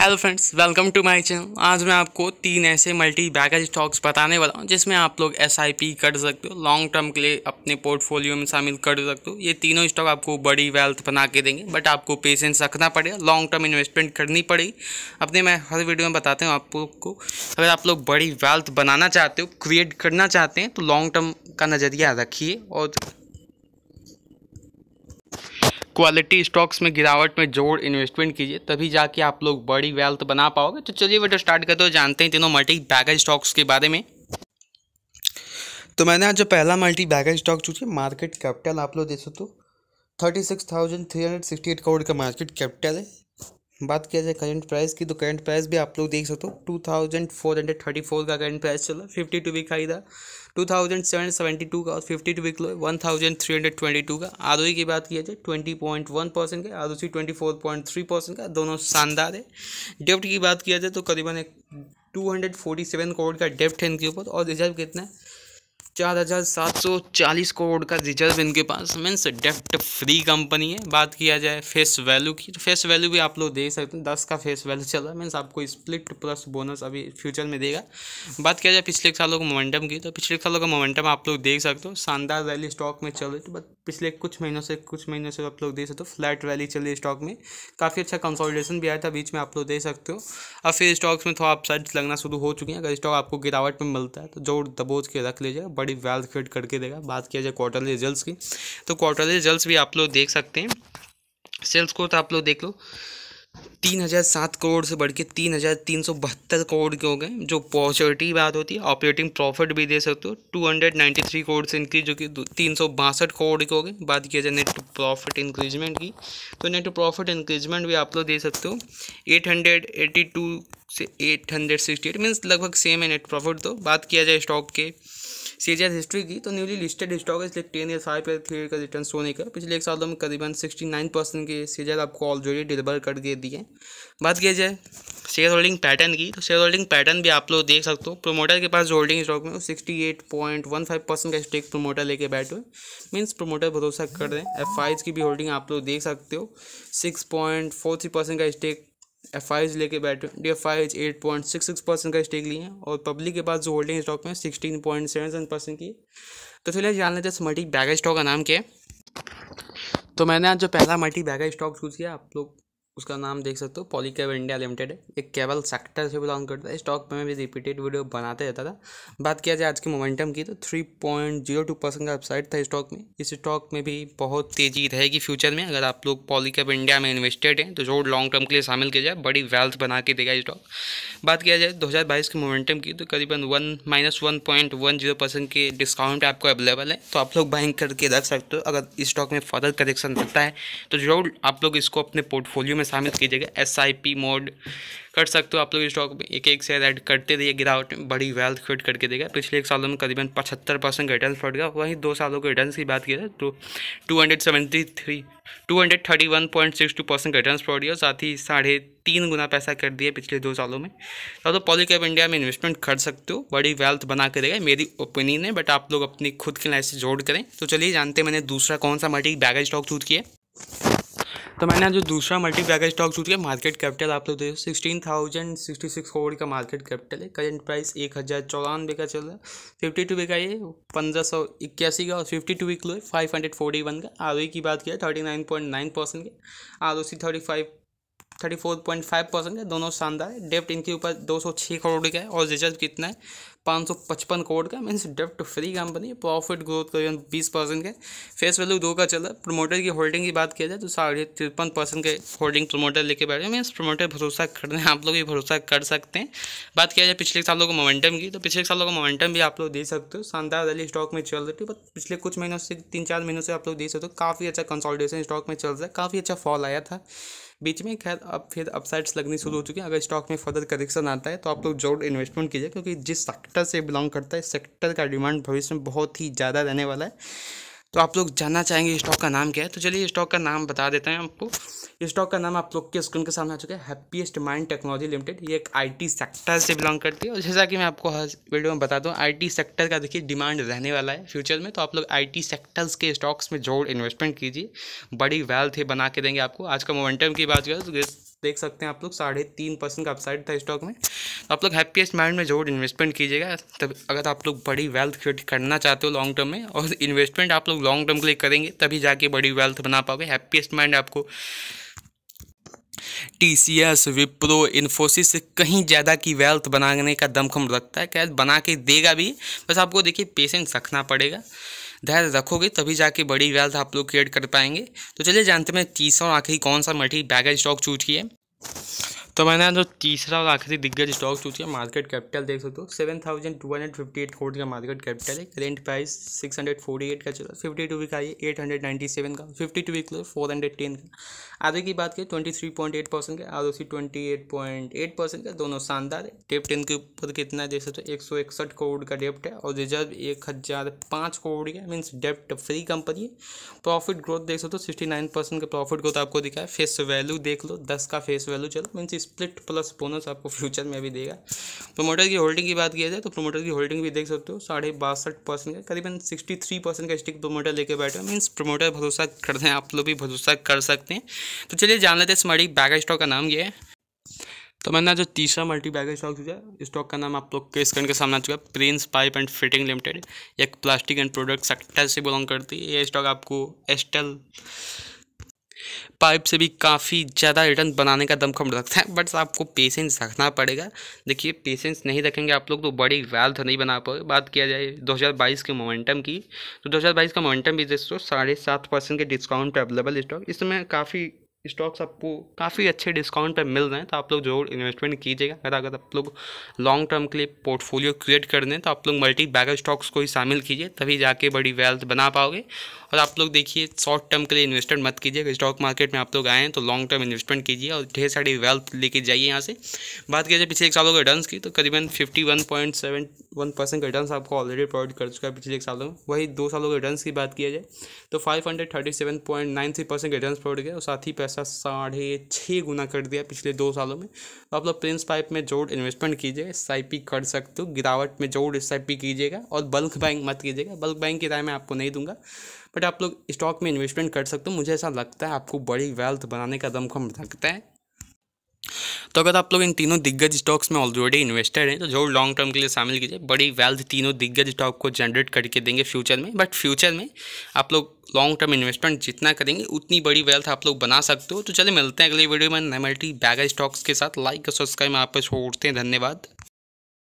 hello friends welcome to my channel आज मैं आपको तीन ऐसे मल्टी बैगेज स्टॉक्स बताने वाला हूँ जिसमें आप लोग एस कर सकते हो लॉन्ग टर्म के लिए अपने पोर्टफोलियो में शामिल कर सकते हो ये तीनों स्टॉक आपको बड़ी वेल्थ बना के देंगे बट आपको पेशेंस रखना पड़ेगा लॉन्ग टर्म इन्वेस्टमेंट करनी पड़ेगी अपने मैं हर वीडियो में बताते हूँ आपको अगर आप लोग बड़ी वेल्थ बनाना चाहते हो क्रिएट करना चाहते हैं तो लॉन्ग टर्म का नज़रिया रखिए और क्वालिटी स्टॉक्स में गिरावट में जोड़ इन्वेस्टमेंट कीजिए तभी जाके आप लोग बड़ी वेल्थ बना पाओगे तो चलिए वीडियो स्टार्ट करते हो जानते हैं तीनों मल्टी बैगेज स्टॉक्स के बारे में तो मैंने आज जो पहला मल्टी बैगेज स्टॉक चूँकि मार्केट कैपिटल आप लोग देख सकते हो thirty six thousand three hundred sixty eight crore का मार्केट कैपिटल है बात किया जाए करंट प्राइस की तो करंट प्राइस भी आप लोग देख सकते हो two thousand four hundred thirty four का करंट प्राइस चला फिफ्टी टू वीक हाई था two thousand seven seventy two का और fifty two week low one thousand three hundred twenty two का आर e की बात किया जाए ट्वेंटी पॉइंट वन परसेंट का R twenty four point three percent का दोनों शानदार है डेफ्ट की बात किया जाए तो करीबन एक two hundred forty seven crore का डेफ्ट है इनके ऊपर और रिजर्व कितना है चार हज़ार सात सौ चालीस करोड़ का रिजर्व इनके पास मीन्स डेप्ट फ्री कंपनी है बात किया जाए फेस वैल्यू की तो फेस वैल्यू भी आप लोग दे सकते हैं दस का फेस वैल्यू चल रहा है मीन्स आपको स्प्लिट प्लस बोनस अभी फ्यूचर में देगा बात किया जाए पिछले सालों का मोमेंटम की तो पिछले सालों का मोमेंटम आप लोग देख सकते हो शानदार वैली स्टॉक में चल रही बट पिछले कुछ महीनों से कुछ महीनों से आप लोग देख सकते हो फ्लैट वैली चल रही स्टॉक में काफ़ी अच्छा कंसोलिडेशन भी आया था बीच में आप लोग दे सकते हो अब फिर स्टॉक्स में थोड़ा अपसाइड्स लगना शुरू हो चुकी हैं अगर स्टॉक आपको गिरावट में मिलता है तो जोर दबोच के रख लीजिए बड़ी वेल्थ क्रिएट करके देगा बात किया जाए क्वार्टरली रिजल्ट की तो क्वार्टरली रिजल्ट भी आप लोग देख सकते हैं सेल्स को तो आप लोग देख लो तीन हज़ार सात करोड़ से बढ़ के तीन हज़ार तीन सौ बहत्तर करोड़ के हो गए जो पॉजिटिव बात होती है ऑपरेटिंग प्रॉफिट भी दे सकते हो two hundred ninety three crore से इंक्रीज जो कि तीन सौ बासठ करोड़ के हो गए बात किया जाए नेट प्रॉफिट इंक्रीजमेंट की तो नेट प्रॉफिट इंक्रीजमेंट भी आप लोग दे सकते हो एट हंड्रेड एटी टू से eight hundred sixty eight means लगभग सेम है नेट प्रॉफिट तो बात किया जाए स्टॉक के सीजीएस हिस्ट्री की तो न्यूली लिस्टेड स्टॉक है इसलिए टेन ईयर फाइव या थ्री का रिटर्न सोने का पिछले एक सालों तो में करीबन सिक्सटी नाइन परसेंट के शेयर आपको ऑलरेडी डिलीवर कर दिए दिए बात किया जाए शेयर होल्डिंग पैटर्न की तो शेयर होल्डिंग पैटर्न भी आप लोग देख सकते हो प्रोमोटर के पास जो होल्डिंग स्टॉक में sixty eight point one five percent का स्टेक प्रोमोटर लेके बैठे हुए मीन्स प्रोमोटर भरोसा कर रहे हैं एफ की भी होल्डिंग आप लोग देख सकते हो six point four three percent का स्टेक एफ आई लेके बैठे D F I eight point six six percent का स्टेक लिए हैं और पब्लिक के पास जो होल्डिंग स्टॉक में sixteen point seven seven percent की तो फिलहाल जान लेते हैं मल्टी बैगेज स्टॉक का नाम क्या है तो मैंने आज जो पहला मल्टी बैगेज स्टॉक चूज़ किया आप लोग उसका नाम देख सकते हो पॉलीकेब इंडिया लिमिटेड एक केबल सेक्टर से बिलोंग करता है स्टॉक में भी रिपीटेड वीडियो बनाते रहता था बात किया जाए आज के मोमेंटम की तो three point zero two percent का अपसाइड था स्टॉक में इस स्टॉक में भी बहुत तेजी रहेगी फ्यूचर में अगर आप लोग पॉलीकेब इंडिया में इन्वेस्टेड हैं तो जो लॉन्ग टर्म के लिए शामिल किया जाए बड़ी वेल्थ बना के देगा स्टॉक बात किया जाए दो हज़ार बाईस के मोमेंटम की तो करीबन one minus one point one zero percent के डिस्काउंट आपको अवेलेबल है तो आप लोग बाइंग करके रख सकते हो अगर स्टॉक में फर्दर करेक्शन रहता है तो जरूर आप लोग इसको अपने पोर्टफोलियो में शामिल कीजिएगा एस आई पी मोड कर सकते हो आप लोग स्टॉक में एक एक शेयर ऐड करते रहिए गिरावट में बड़ी वेल्थ क्रिएट करके देगा पिछले एक सालों में करीबन पचहत्तर परसेंट रिटर्न फट गया वहीं दो सालों के रिटर्न की बात की जाए तो two hundred seventy three two hundred thirty one point six two percent return फट गया साथ ही साढ़े तीन गुना पैसा कर दिया पिछले दो सालों में तो आप पॉलीकैप इंडिया में इन्वेस्टमेंट कर सकते हो बड़ी वेल्थ बना के देगा मेरी ओपिनियन है बट आप लोग अपनी खुद की लाइफ से जोड़ करें तो चलिए जानते मैंने दूसरा कौन सा मल्टी बैगेज स्टॉक चूज किया तो मैंने जो दूसरा मल्टी स्टॉक चूज किया मार्केट कैपिटल आप लोग देखो sixteen thousand sixty six crore का मार्केट कैपिटल है करेंट प्राइस एक हज़ार चौरानवे का चल रहा है फिफ्टी टू वे का ये पंद्रह सौ इक्यासी का और fifty two week low five hundred forty one का आर की बात किया thirty nine point nine percent के R O C thirty five thirty four point five percent का दोनों शानदार है डेप्ट इनके ऊपर दो सौ छः करोड़ का है और रिजल्ट कितना है पाँच सौ पचपन करोड़ का मीन्स डेफ्ट फ्री कंपनी प्रॉफिट ग्रोथ करीबन बीस परसेंट के फेस वैल्यू दो का चला प्रमोटर की होल्डिंग की बात किया जाए तो साढ़े तिरपन परसेंट के होल्डिंग प्रमोटर लेके बैठे मीन्स प्रमोटर भरोसा कर रहे हैं आप लोग भी भरोसा कर सकते हैं बात किया जाए पिछले सालों को मोमेंटम की तो पिछले सालों का मोमेंटम भी आप लोग दे सकते हो शानदार रैली स्टॉक में चल रही थी बट पिछले कुछ महीनों से तीन चार महीनों से आप लोग दे सकते हो काफ़ी अच्छा कंसोलिडेशन स्टॉक में चल रहा है काफ़ी अच्छा फॉल आया था बीच में खैर अब फिर अपसाइड्स लगनी शुरू हो चुकी है अगर स्टॉक में फर्दर करेक्शन आता है तो आप लोग जरूर इन्वेस्टमेंट कीजिए क्योंकि जिस सेक्टर से बिलोंग करता है सेक्टर का डिमांड भविष्य में बहुत ही ज़्यादा रहने वाला है तो आप लोग जानना चाहेंगे स्टॉक का नाम क्या है तो चलिए स्टॉक का नाम बता देते हैं आपको स्टॉक का नाम आप लोग के स्क्रीन के सामने आ चुका है हैप्पीएस्ट माइंड टेक्नोलॉजी लिमिटेड ये एक आईटी सेक्टर से बिलोंग करती है और जैसा कि मैं आपको हर वीडियो में बता दूं आईटी सेक्टर का देखिए डिमांड रहने वाला है फ्यूचर में तो आप लोग आई सेक्टर्स के स्टॉक्स में जोड़ इन्वेस्टमेंट कीजिए बड़ी वेल्थ बना के देंगे आपको आज का मोमेंटम की बात करें तो देख सकते हैं आप लोग साढ़े तीन परसेंट का अपसाइड था स्टॉक में तो आप लोग हैप्पीएस्ट माइंड में जरूर इन्वेस्टमेंट कीजिएगा तब अगर आप लोग बड़ी वेल्थ क्रिएट करना चाहते हो लॉन्ग टर्म में और इन्वेस्टमेंट आप लोग लॉन्ग टर्म के लिए करेंगे तभी जाके बड़ी वेल्थ बना पाओगे हैप्पीएस्ट माइंड आपको T C S Wipro Infosys से कहीं ज़्यादा की वेल्थ बनाने का दमखम रखता है क्या बना के देगा भी बस आपको देखिए पेशेंस रखना पड़ेगा ध्यान रखोगे तभी जाके बड़ी वेल्थ आप लोग क्रिएट कर पाएंगे तो चलिए जानते हैं तीसरा और आखिरी कौन सा मल्टी बैगर स्टॉक चूज किए तो मैंने जो तीसरा और आखिरी दिग्गज स्टॉक चूज किया मार्केट कैपिटल देख सकते हो seven thousand two hundred fifty eight crore का मार्केट कैपिटल है current price six hundred forty eight का चला fifty two week high eight hundred ninety seven का fifty two week four hundred ten का आधे की बात करें twenty three point eight percent का आधो C twenty eight point eight percent का दोनों शानदार है डेप टेन के ऊपर कितना देख सकते हो एक सौ इकसठ करोड़ का डेप्ट है और रिजर्व एक हज़ार पाँच करोड़ का मीन्स डेप्ट फ्री कंपनी है प्रॉफिट ग्रोथ देख सकते हो सिक्सटी नाइन परसेंट का प्रॉफिट ग्रोथ आपको दिखा है फेस वैल्यू देख लो दस का फेस वैल्यू चलो मीन्स स्प्लिट प्लस बोनस आपको फ्यूचर में भी देगा प्रोमोटर की होल्डिंग की बात किया जाए तो प्रोमोटर की होल्डिंग भी देख सकते हो साढ़े बासठ परसेंट का करीबन सिक्सटी थ्री परसेंट का स्टिक प्रोमोटर लेके बैठे मीन्स प्रोमोटर भरोसा कर रहे हैं आप लोग भी भरोसा कर सकते हैं तो चलिए जान लेते हैं इस मल्टी स्टॉक का नाम ये है तो मैंने जो तीसरा मल्टी बैगर स्टॉक सोचा स्टॉक का नाम आप लोग के स्क्रीन के सामने आ चुका है Prince Pipe and Fitting Limited एक प्लास्टिक एंड प्रोडक्ट सेक्टर से बिलोंग करती है ये स्टॉक आपको एस्टल पाइप से भी काफ़ी ज़्यादा रिटर्न बनाने का दमखम रखता है बट आपको पेशेंस रखना पड़ेगा देखिए पेशेंस नहीं रखेंगे आप लोग तो बड़ी वेल्थ नहीं बना पाओगे बात किया जाए 2022 के मोमेंटम की तो 2022 का मोमेंटम भी देखो साढ़े सात परसेंट के डिस्काउंट पर अवेलेबल स्टॉक इसमें काफ़ी स्टॉक्स आपको काफ़ी अच्छे डिस्काउंट पर मिल रहे हैं तो आप लोग जरूर इन्वेस्टमेंट कीजिएगा अगर अगर आप लोग लॉन्ग टर्म के लिए पोर्टफोलियो क्रिएट कर दें तो आप लोग मल्टी बैगर स्टॉक्स को ही शामिल कीजिए तभी जाके बड़ी वेल्थ बना पाओगे और आप लोग देखिए शॉर्ट टर्म के लिए इन्वेस्टमेंट मत कीजिए अगर स्टॉक मार्केट में आप लोग आए हैं तो लॉन्ग टर्म इन्वेस्टमेंट कीजिए और ढेर सारी वेल्थ लेके जाइए यहाँ से बात की जाए पिछले एक सालों के रिटर्न की तो करीबन fifty one point seven one percent का रिटर्न आपको ऑलरेडी प्रोवाइड कर चुका है पिछले एक सालों में वही दो सालों के रिटर्न की बात किया जाए तो five hundred thirty seven point nine three percent return provide किया और साथ ही पैसा साढ़े छः गुना कर दिया पिछले दो सालों में तो आप लोग प्रिंस पाइप में जोड़ इन्वेस्टमेंट कीजिए एस कर सकते हो गिरावट में जोड़ एस कीजिएगा और बल्क बैंक मत कीजिएगा बल्क बैंक की राय मैं आपको नहीं दूंगा बट आप लोग स्टॉक में इन्वेस्टमेंट कर सकते हो मुझे ऐसा लगता है आपको बड़ी वेल्थ बनाने का दमखम लगता है तो अगर आप लोग इन तीनों दिग्गज स्टॉक्स में ऑलरेडी इन्वेस्टर हैं तो जरूर लॉन्ग टर्म के लिए शामिल कीजिए बड़ी वेल्थ तीनों दिग्गज स्टॉक को जनरेट करके देंगे फ्यूचर में बट फ्यूचर में आप लोग लॉन्ग टर्म इन्वेस्टमेंट जितना करेंगे उतनी बड़ी वेल्थ आप लोग बना सकते हो तो चले मिलते हैं अगले वीडियो में नमल्टी बैगा स्टॉक्स के साथ लाइक और सब्सक्राइब आप छोड़ते हैं धन्यवाद